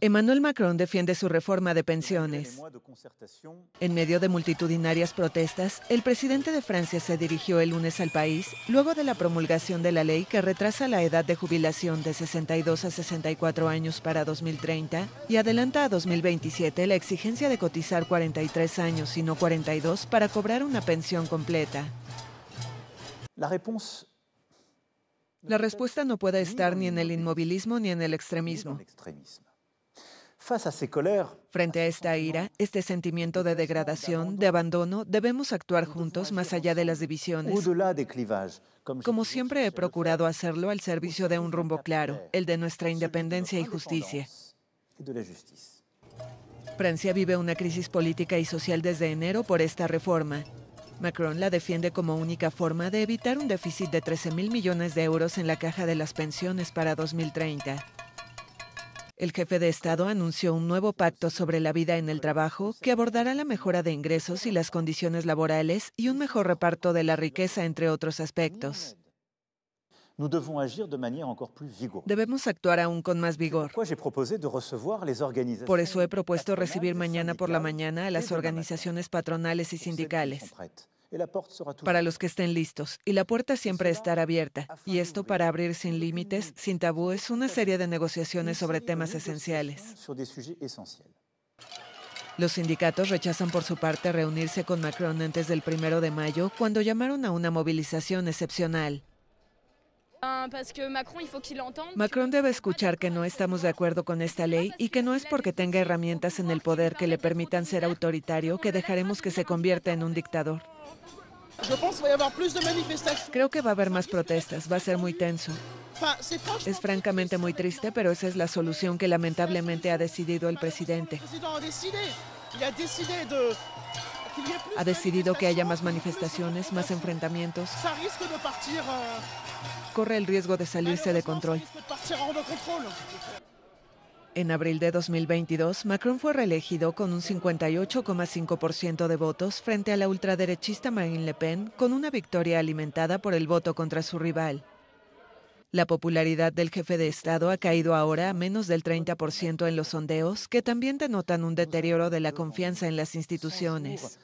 Emmanuel Macron defiende su reforma de pensiones. En medio de multitudinarias protestas, el presidente de Francia se dirigió el lunes al país luego de la promulgación de la ley que retrasa la edad de jubilación de 62 a 64 años para 2030 y adelanta a 2027 la exigencia de cotizar 43 años y no 42 para cobrar una pensión completa. La la respuesta no puede estar ni en el inmovilismo ni en el extremismo. Frente a esta ira, este sentimiento de degradación, de abandono, debemos actuar juntos más allá de las divisiones. Como siempre he procurado hacerlo al servicio de un rumbo claro, el de nuestra independencia y justicia. Francia vive una crisis política y social desde enero por esta reforma. Macron la defiende como única forma de evitar un déficit de 13 mil millones de euros en la caja de las pensiones para 2030. El jefe de Estado anunció un nuevo pacto sobre la vida en el trabajo que abordará la mejora de ingresos y las condiciones laborales y un mejor reparto de la riqueza, entre otros aspectos. Debemos actuar aún con más vigor. Por eso he propuesto recibir mañana por la mañana a las organizaciones patronales y sindicales para los que estén listos, y la puerta siempre estará abierta. Y esto para abrir sin límites, mm. sin tabúes, una serie de negociaciones sobre temas esenciales. Los sindicatos rechazan por su parte reunirse con Macron antes del 1 de mayo, cuando llamaron a una movilización excepcional. Ah, Macron debe escuchar que no estamos de acuerdo con esta ley y que no es porque tenga herramientas en el poder que le permitan ser autoritario que dejaremos que se convierta en un dictador. Creo que va a haber más protestas, va a ser muy tenso. Es francamente muy triste, pero esa es la solución que lamentablemente ha decidido el presidente. Ha decidido que haya más manifestaciones, más enfrentamientos. Euh, Corre el riesgo de salirse de control. En abril de 2022, Macron fue reelegido con un 58,5% de votos frente a la ultraderechista Marine Le Pen, con una victoria alimentada por el voto contra su rival. La popularidad del jefe de Estado ha caído ahora a menos del 30% en los sondeos, que también denotan un deterioro de la confianza en las instituciones.